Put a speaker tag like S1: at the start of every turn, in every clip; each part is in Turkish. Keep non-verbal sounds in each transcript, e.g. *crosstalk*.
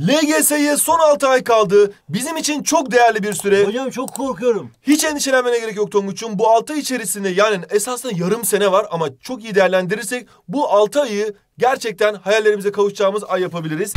S1: LGS'ye son 6 ay kaldı. Bizim için çok değerli bir süre. Hocam çok korkuyorum. Hiç endişelenmene gerek yok Tonguç'um. Bu 6 ay içerisinde yani esasında yarım sene var ama çok iyi değerlendirirsek bu 6 ayı gerçekten hayallerimize kavuşacağımız ay yapabiliriz.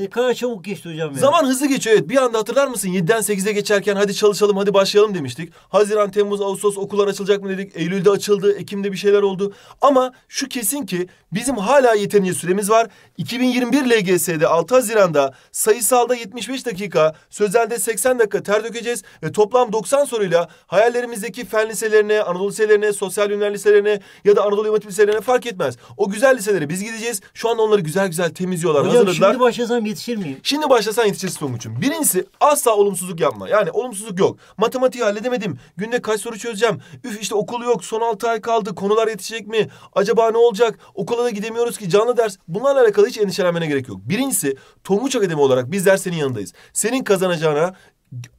S1: Ne kadar çabuk geçti hocam ya. Zaman hızlı geçiyor evet. Bir anda hatırlar mısın? 7'den 8'e geçerken hadi çalışalım hadi başlayalım demiştik. Haziran, Temmuz, Ağustos okullar açılacak mı dedik. Eylül'de açıldı. Ekim'de bir şeyler oldu. Ama şu kesin ki bizim hala yeterince süremiz var. 2021 LGS'de 6 Haziran'da sayısalda 75 dakika, sözelde 80 dakika ter dökeceğiz. Ve toplam 90 soruyla hayallerimizdeki fen liselerine, Anadolu liselerine, sosyal ünlü liselerine ya da Anadolu Yönetim liselerine fark etmez. O güzel liselere biz gideceğiz. Şu anda onları güzel güzel temizliyorlar, Hocam, hazırladılar. şimdi başlasam yetişir miyim? Şimdi başlasan yetişirsin Tonguç'um. Birincisi asla olumsuzluk yapma. Yani olumsuzluk yok. Matematiği halledemedim. Günde kaç soru çözeceğim? Üf işte okul yok. Son altı ay kaldı. Konular yetişecek mi? Acaba ne olacak? Okula da gidemiyoruz ki canlı ders. Bunlarla alakalı hiç endişelenmene gerek yok. Birincisi Tonguç Akademi olarak bizler senin yanındayız. Senin kazanacağına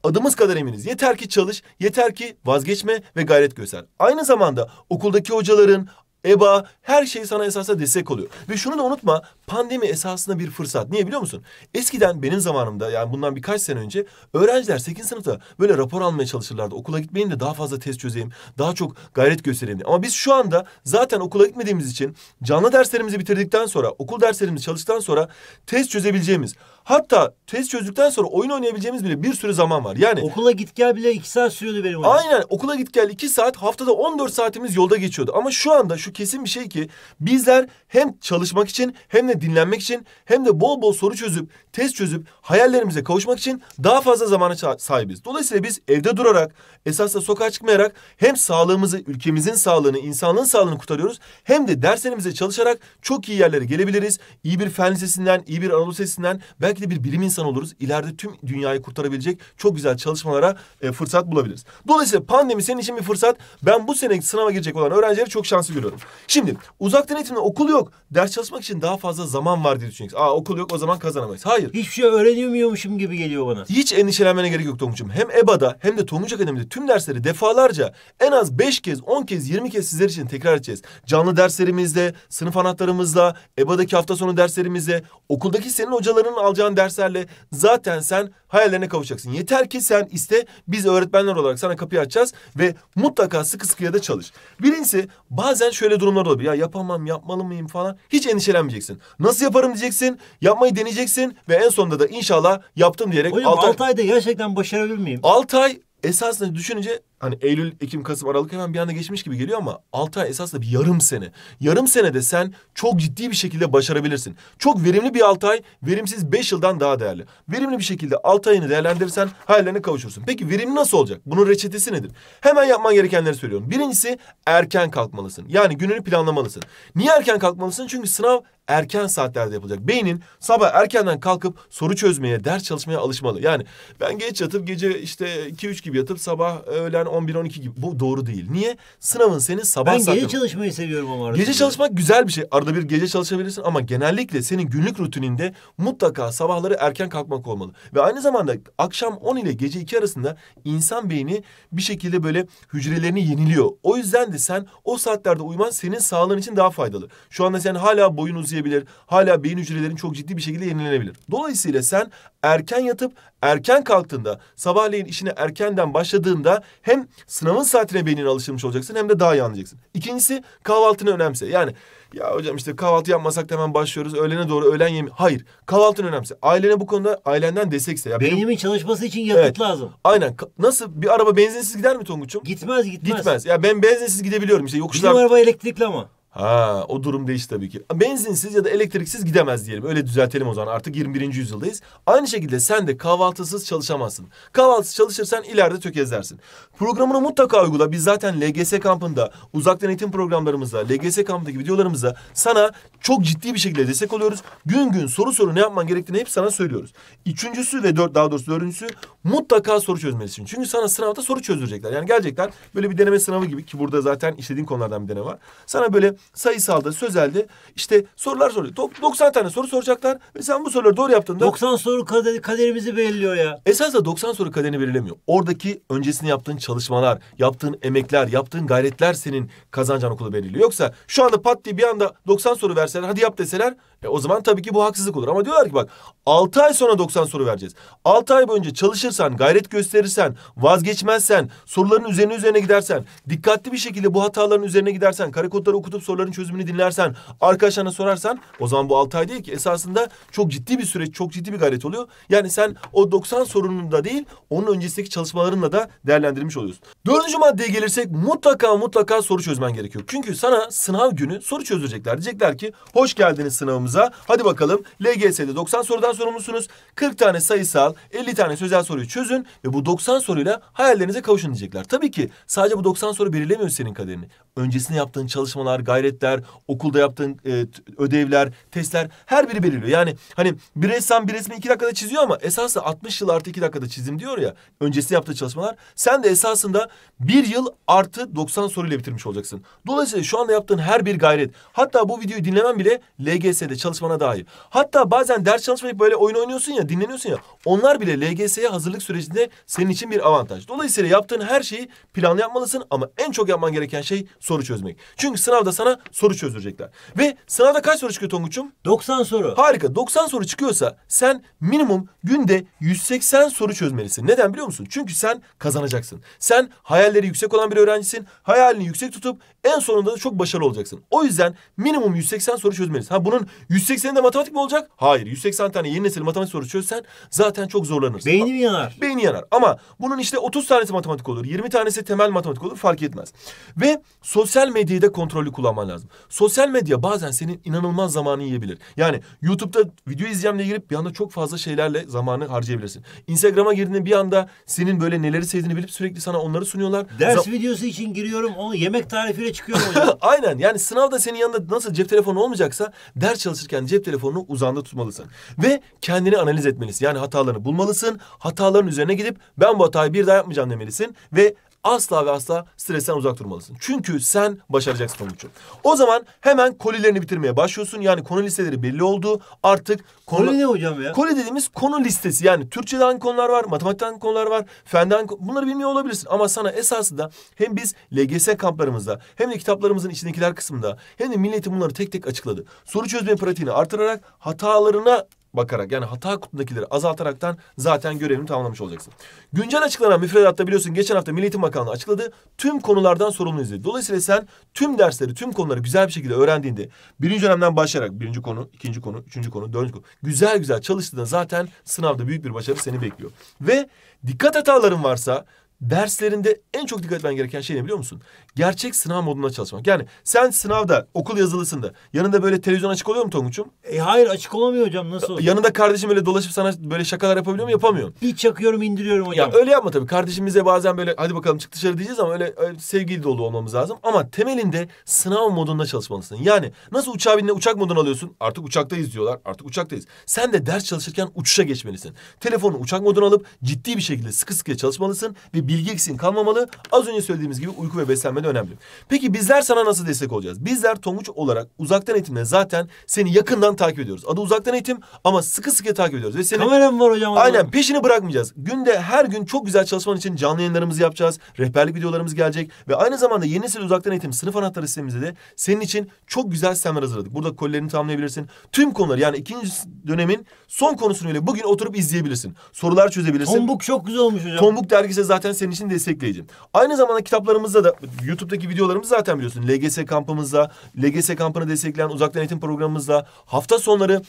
S1: adımız kadar eminiz. Yeter ki çalış, yeter ki vazgeçme ve gayret göster. Aynı zamanda okuldaki hocaların, EBA her şey sana esasında destek oluyor. Ve şunu da unutma pandemi esasında bir fırsat. Niye biliyor musun? Eskiden benim zamanımda yani bundan birkaç sene önce öğrenciler 8. sınıfta böyle rapor almaya çalışırlardı. Okula gitmeyeyim de daha fazla test çözeyim, daha çok gayret göstereyim Ama biz şu anda zaten okula gitmediğimiz için canlı derslerimizi bitirdikten sonra, okul derslerimizi çalıştıktan sonra test çözebileceğimiz Hatta test çözdükten sonra oyun oynayabileceğimiz bile bir sürü zaman var. Yani okula git gel bile iki saat sürüyordu benim. Oyun. Aynen okula git gel iki saat haftada 14 saatimiz yolda geçiyordu. Ama şu anda şu şu kesin bir şey ki bizler hem çalışmak için hem de dinlenmek için hem de bol bol soru çözüp test çözüp hayallerimize kavuşmak için daha fazla zamana sahibiz. Dolayısıyla biz evde durarak esasla sokağa çıkmayarak hem sağlığımızı ülkemizin sağlığını insanlığın sağlığını kurtarıyoruz hem de derslerimize çalışarak çok iyi yerlere gelebiliriz. İyi bir fen lisesinden, iyi bir Anadolu lisesinden belki de bir bilim insanı oluruz. İleride tüm dünyayı kurtarabilecek çok güzel çalışmalara e, fırsat bulabiliriz. Dolayısıyla pandemi senin için bir fırsat. Ben bu sene sınava girecek olan öğrencileri çok şanslı görüyorum lazım. Şimdi uzaktan eğitimde okul yok. Ders çalışmak için daha fazla zaman var diye düşüneceksin. Aa okul yok o zaman kazanamayız. Hayır. Hiçbir şey öğrenemiyormuşum gibi geliyor bana. Hiç endişelenmene gerek yok Tonguç'um. Hem EBA'da hem de Tonguç Akademi'de tüm dersleri defalarca en az beş kez, on kez, yirmi kez sizler için tekrar edeceğiz. Canlı derslerimizde, sınıf anahtarımızla, EBA'daki hafta sonu derslerimizde, okuldaki senin hocaların alacağın derslerle zaten sen hayallerine kavuşacaksın. Yeter ki sen iste biz öğretmenler olarak sana kapıyı açacağız ve mutlaka sıkı sıkıya da çalış. Birincisi bazen şöyle şöyle durumlar olabilir. Ya yapamam, yapmalı mıyım falan. Hiç endişelenmeyeceksin. Nasıl yaparım diyeceksin. Yapmayı deneyeceksin. Ve en sonunda da inşallah yaptım diyerek... Hocam altı ay... ayda gerçekten başarabilir miyim? Altı ay esasında düşününce hani Eylül, Ekim, Kasım, Aralık hemen bir anda geçmiş gibi geliyor ama altı ay esasında bir yarım sene. Yarım senede sen çok ciddi bir şekilde başarabilirsin. Çok verimli bir altı ay, verimsiz beş yıldan daha değerli. Verimli bir şekilde altı ayını değerlendirirsen hayallerine kavuşursun. Peki verimli nasıl olacak? Bunun reçetesi nedir? Hemen yapman gerekenleri söylüyorum. Birincisi erken kalkmalısın. Yani gününü planlamalısın. Niye erken kalkmalısın? Çünkü sınav erken saatlerde yapılacak. Beynin sabah erkenden kalkıp soru çözmeye, ders çalışmaya alışmalı. Yani ben geç yatıp gece işte iki üç gibi yatıp sabah öğlen 11-12 gibi. Bu doğru değil. Niye? Sınavın senin sabah Ben gece saatleri- çalışmayı seviyorum ama arada. Gece çalışmak güzel bir şey. Arada bir gece çalışabilirsin ama genellikle senin günlük rutininde mutlaka sabahları erken kalkmak olmalı. Ve aynı zamanda akşam 10 ile gece 2 arasında insan beyni bir şekilde böyle hücrelerini yeniliyor. O yüzden de sen o saatlerde uyuman senin sağlığın için daha faydalı. Şu anda sen hala boyun uzayabilir, hala beyin hücrelerin çok ciddi bir şekilde yenilenebilir. Dolayısıyla sen erken yatıp erken kalktığında, sabahleyin işine erkenden başladığında hem hem sınavın saatine beynine alışılmış olacaksın hem de daha iyi anlayacaksın. İkincisi kahvaltını önemse. Yani ya hocam işte kahvaltı yapmasak hemen başlıyoruz. Öğlene doğru öğlen yemi. Hayır. Kahvaltını önemse. Ailene bu konuda ailenden destekse. Ya Beynimin benim... çalışması için yakıt evet. lazım. Aynen. nasıl bir araba benzinsiz gider mi Tonguç'um? Gitmez gitmez. Gitmez. Ya ben benzinsiz gidebiliyorum işte yokuşlar. Bizim araba elektrikli ama. Ha, o durum değişti tabii ki. Benzinsiz ya da elektriksiz gidemez diyelim. Öyle düzeltelim o zaman. Artık 21. yüzyıldayız. Aynı şekilde sen de kahvaltısız çalışamazsın. Kahvaltısız çalışırsan ileride tökezlersin. Programını mutlaka uygula. Biz zaten LGS kampında, uzaktan eğitim programlarımızda, LGS kampındaki videolarımızda sana çok ciddi bir şekilde destek oluyoruz. Gün gün soru soru ne yapman gerektiğini hep sana söylüyoruz. Üçüncüsü ve dört, daha doğrusu dördüncüsü mutlaka soru çözmelisin. Çünkü sana sınavda soru çözdürecekler. Yani gelecekler böyle bir deneme sınavı gibi ki burada zaten işlediğin konulardan bir deneme var. Sana böyle sayısalda, sözelde işte sorular soruyor. 90 tane soru soracaklar ve sen bu soruları doğru yaptığında... 90 soru kader, kaderimizi belirliyor ya. Esas da 90 soru kaderini belirlemiyor. Oradaki öncesinde yaptığın çalışmalar, yaptığın emekler, yaptığın gayretler senin kazanacağın okulu belirliyor. Yoksa şu anda pat diye bir anda 90 soru verseler hadi yap deseler e o zaman tabii ki bu haksızlık olur. Ama diyorlar ki bak 6 ay sonra 90 soru vereceğiz. 6 ay boyunca çalışırsan, gayret gösterirsen, vazgeçmezsen, soruların üzerine üzerine gidersen, dikkatli bir şekilde bu hataların üzerine gidersen, kare kodları okutup soruların çözümünü dinlersen, arkadaşlarına sorarsan o zaman bu 6 ay değil ki esasında çok ciddi bir süreç, çok ciddi bir gayret oluyor. Yani sen o 90 sorunun da değil, onun öncesindeki çalışmalarınla da değerlendirmiş oluyorsun. Dördüncü maddeye gelirsek mutlaka mutlaka soru çözmen gerekiyor. Çünkü sana sınav günü soru çözecekler. Diyecekler ki hoş geldiniz sınavımıza sorularımıza. Hadi bakalım LGS'de 90 sorudan sorumlusunuz. 40 tane sayısal, 50 tane sözel soruyu çözün ve bu 90 soruyla hayallerinize kavuşun diyecekler. Tabii ki sadece bu 90 soru belirlemiyor senin kaderini. Öncesinde yaptığın çalışmalar, gayretler, okulda yaptığın e, ödevler, testler her biri belirliyor. Yani hani bir ressam bir resmi iki dakikada çiziyor ama esasında 60 yıl artı iki dakikada çizim diyor ya. Öncesinde yaptığı çalışmalar. Sen de esasında bir yıl artı 90 soruyla bitirmiş olacaksın. Dolayısıyla şu anda yaptığın her bir gayret hatta bu videoyu dinlemen bile LGS'de e, çalışmana dair. Hatta bazen ders çalışmayıp böyle oyun oynuyorsun ya, dinleniyorsun ya. Onlar bile LGS'ye hazırlık sürecinde senin için bir avantaj. Dolayısıyla yaptığın her şeyi planlı yapmalısın ama en çok yapman gereken şey soru çözmek. Çünkü sınavda sana soru çözülecekler. Ve sınavda kaç soru çıkıyor Tonguç'um? 90 soru. Harika. 90 soru çıkıyorsa sen minimum günde 180 soru çözmelisin. Neden biliyor musun? Çünkü sen kazanacaksın. Sen hayalleri yüksek olan bir öğrencisin. Hayalini yüksek tutup en sonunda da çok başarılı olacaksın. O yüzden minimum 180 soru çözmelisin. Ha bunun 180'de matematik mi olacak? Hayır. 180 tane yeni nesil matematik sorusu çözsen zaten çok zorlanırsın. Beyni yanar? Beyni yanar. Ama bunun işte 30 tanesi matematik olur. 20 tanesi temel matematik olur. Fark etmez. Ve sosyal medyayı da kontrollü kullanman lazım. Sosyal medya bazen senin inanılmaz zamanı yiyebilir. Yani YouTube'da video izleyeceğim diye girip bir anda çok fazla şeylerle zamanı harcayabilirsin. Instagram'a girdiğinde bir anda senin böyle neleri sevdiğini bilip sürekli sana onları sunuyorlar. Ders Zam videosu için giriyorum. onu yemek tarifiyle çıkıyorum. *laughs* Aynen. Yani sınavda senin yanında nasıl cep telefonu olmayacaksa ders çalış çalışırken cep telefonunu uzanda tutmalısın. Ve kendini analiz etmelisin. Yani hatalarını bulmalısın. Hataların üzerine gidip ben bu hatayı bir daha yapmayacağım demelisin. Ve asla ve asla stresten uzak durmalısın. Çünkü sen başaracaksın onun için. O zaman hemen kolilerini bitirmeye başlıyorsun. Yani konu listeleri belli oldu. Artık konu... Koli ne hocam ya? Koli dediğimiz konu listesi. Yani Türkçe'de hangi konular var, Matematik'te hangi konular var, fenden... Bunları bilmiyor olabilirsin. Ama sana esasında hem biz LGS kamplarımızda hem de kitaplarımızın içindekiler kısmında hem de milletin bunları tek tek açıkladı. Soru çözme pratiğini artırarak hatalarına bakarak yani hata kutundakileri azaltaraktan zaten görevini tamamlamış olacaksın. Güncel açıklanan müfredatta biliyorsun geçen hafta Milli Eğitim Bakanlığı açıkladı. Tüm konulardan sorumluyuz dedi. Dolayısıyla sen tüm dersleri, tüm konuları güzel bir şekilde öğrendiğinde birinci dönemden başlayarak birinci konu, ikinci konu, üçüncü konu, dördüncü konu güzel güzel çalıştığında zaten sınavda büyük bir başarı seni bekliyor. Ve dikkat hataların varsa derslerinde en çok dikkat etmen gereken şey ne biliyor musun? Gerçek sınav modunda çalışmak. Yani sen sınavda, okul yazılısında yanında böyle televizyon açık oluyor mu Tonguç'um? E hayır açık olamıyor hocam nasıl olur? Yanında kardeşim böyle dolaşıp sana böyle şakalar yapabiliyor mu? Yapamıyorum. Bir çakıyorum indiriyorum hocam. Ya öyle yapma tabii. Kardeşimize bazen böyle hadi bakalım çık dışarı diyeceğiz ama öyle, öyle sevgili dolu olmamız lazım. Ama temelinde sınav modunda çalışmalısın. Yani nasıl uçağa binle uçak modunu alıyorsun? Artık uçaktayız diyorlar. Artık uçaktayız. Sen de ders çalışırken uçuşa geçmelisin. Telefonu uçak moduna alıp ciddi bir şekilde sıkı sıkıya çalışmalısın ve ve bilgi eksiğin kalmamalı. Az önce söylediğimiz gibi uyku ve beslenme de önemli. Peki bizler sana nasıl destek olacağız? Bizler Tonguç olarak uzaktan eğitimde zaten seni yakından takip ediyoruz. Adı uzaktan eğitim ama sıkı sıkı takip ediyoruz. Ve seni... Kameram var hocam. Aynen peşini bırakmayacağız. Günde her gün çok güzel çalışman için canlı yayınlarımızı yapacağız. Rehberlik videolarımız gelecek. Ve aynı zamanda yeni nesil uzaktan eğitim sınıf anahtarı sistemimizde de senin için çok güzel sistemler hazırladık. Burada kolilerini tamamlayabilirsin. Tüm konuları yani ikinci dönemin son konusunu bile bugün oturup izleyebilirsin. Sorular çözebilirsin. Tombuk çok güzel olmuş hocam. Tombuk dergisi zaten senin için destekleyici. Aynı zamanda kitaplarımızda da YouTube'daki videolarımız zaten biliyorsun. LGS kampımızda, LGS kampını destekleyen uzaktan eğitim programımızda hafta sonları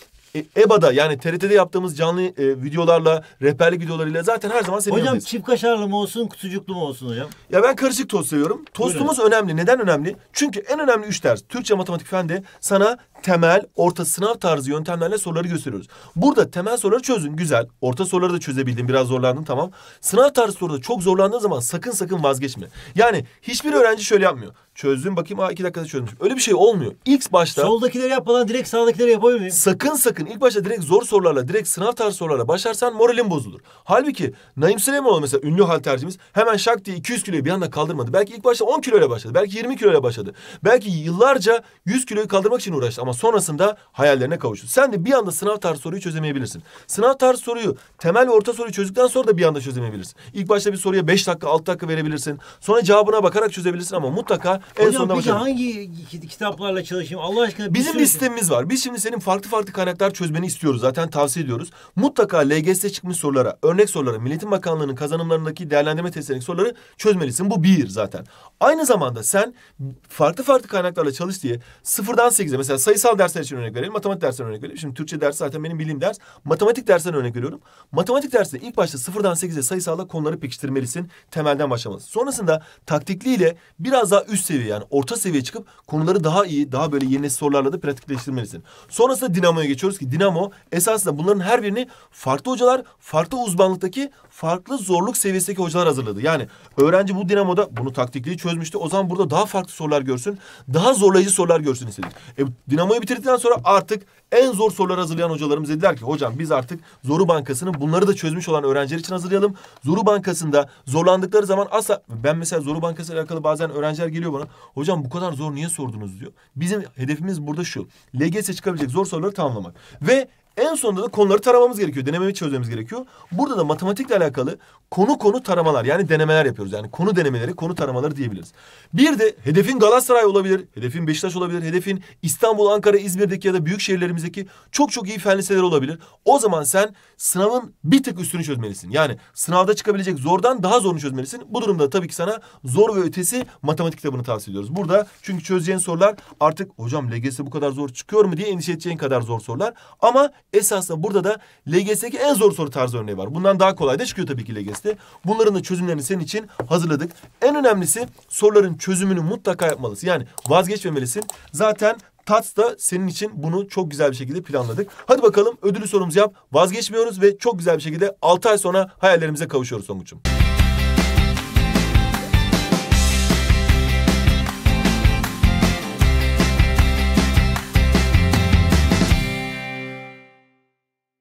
S1: EBA'da e yani TRT'de yaptığımız canlı e, videolarla, rehberlik videolarıyla zaten her zaman senin Hocam yanındayız. çift kaşarlı mı olsun, kutucuklu mu olsun hocam? Ya ben karışık tost seviyorum. Tostumuz Buyurun. önemli. Neden önemli? Çünkü en önemli üç ders Türkçe, matematik, fen de sana temel, orta sınav tarzı yöntemlerle soruları gösteriyoruz. Burada temel soruları çözün. Güzel. Orta soruları da çözebildim. Biraz zorlandın tamam. Sınav tarzı soruda çok zorlandığın zaman sakın sakın vazgeçme. Yani hiçbir öğrenci şöyle yapmıyor. Çözdüm bakayım. Aa iki dakikada çözmüşüm. Öyle bir şey olmuyor. İlk başta... Soldakileri yapmadan direkt sağdakileri yapabilir miyim? Sakın sakın ilk başta direkt zor sorularla, direkt sınav tarzı sorularla başlarsan moralin bozulur. Halbuki Naim Süleymanoğlu mesela ünlü haltercimiz hemen şak diye 200 kiloyu bir anda kaldırmadı. Belki ilk başta 10 kiloyla başladı. Belki 20 kiloyla başladı. Belki yıllarca 100 kiloyu kaldırmak için uğraştı. Ama ama sonrasında hayallerine kavuşur. Sen de bir anda sınav tarzı soruyu çözemeyebilirsin. Sınav tarzı soruyu temel ve orta soruyu çözdükten sonra da bir anda çözemeyebilirsin. İlk başta bir soruya beş dakika altı dakika verebilirsin. Sonra cevabına bakarak çözebilirsin ama mutlaka en Hocam, sonunda peki hangi kitaplarla çalışayım Allah aşkına? Bizim bir sistemimiz var. Biz şimdi senin farklı farklı kaynaklar çözmeni istiyoruz. Zaten tavsiye ediyoruz. Mutlaka LGS çıkmış sorulara, örnek sorulara, Milletin Bakanlığı'nın kazanımlarındaki değerlendirme testlerindeki soruları çözmelisin. Bu bir zaten. Aynı zamanda sen farklı farklı kaynaklarla çalış diye sıfırdan sekize mesela sayı sayısal dersler için örnek verelim. Matematik dersinden örnek verelim. Şimdi Türkçe dersi zaten benim bilim ders. Matematik dersinden örnek veriyorum. Matematik dersinde ilk başta sıfırdan sekize sayısalla konuları pekiştirmelisin. Temelden başlamalısın. Sonrasında taktikliyle biraz daha üst seviye yani orta seviye çıkıp konuları daha iyi, daha böyle yeni sorularla da pratikleştirmelisin. Sonrasında Dinamo'ya geçiyoruz ki Dinamo esasında bunların her birini farklı hocalar, farklı uzmanlıktaki farklı zorluk seviyesindeki hocalar hazırladı. Yani öğrenci bu Dinamo'da bunu taktikliği çözmüştü. O zaman burada daha farklı sorular görsün, daha zorlayıcı sorular görsün istedik. E, dinamo Aşamayı bitirdikten sonra artık en zor soruları hazırlayan hocalarımız dediler ki hocam biz artık Zoru Bankası'nın bunları da çözmüş olan öğrenciler için hazırlayalım. Zoru Bankası'nda zorlandıkları zaman asla ben mesela Zoru Bankası ile alakalı bazen öğrenciler geliyor bana. Hocam bu kadar zor niye sordunuz diyor. Bizim hedefimiz burada şu. LGS çıkabilecek zor soruları tamamlamak ve en sonunda da konuları taramamız gerekiyor. denememi çözmemiz gerekiyor. Burada da matematikle alakalı konu konu taramalar yani denemeler yapıyoruz. Yani konu denemeleri, konu taramaları diyebiliriz. Bir de hedefin Galatasaray olabilir, hedefin Beşiktaş olabilir, hedefin İstanbul, Ankara, İzmir'deki ya da büyük şehirlerimizdeki çok çok iyi fen liseleri olabilir. O zaman sen sınavın bir tık üstünü çözmelisin. Yani sınavda çıkabilecek zordan daha zorunu çözmelisin. Bu durumda tabii ki sana zor ve ötesi matematik kitabını tavsiye ediyoruz. Burada çünkü çözeceğin sorular artık hocam LGS bu kadar zor çıkıyor mu diye endişe edeceğin kadar zor sorular. Ama Esasında burada da LGS'deki en zor soru tarzı örneği var. Bundan daha kolay da çıkıyor tabii ki LGS'de. Bunların da çözümlerini senin için hazırladık. En önemlisi soruların çözümünü mutlaka yapmalısın. Yani vazgeçmemelisin. Zaten Tats da senin için bunu çok güzel bir şekilde planladık. Hadi bakalım ödülü sorumuzu yap. Vazgeçmiyoruz ve çok güzel bir şekilde 6 ay sonra hayallerimize kavuşuyoruz Songuç'um.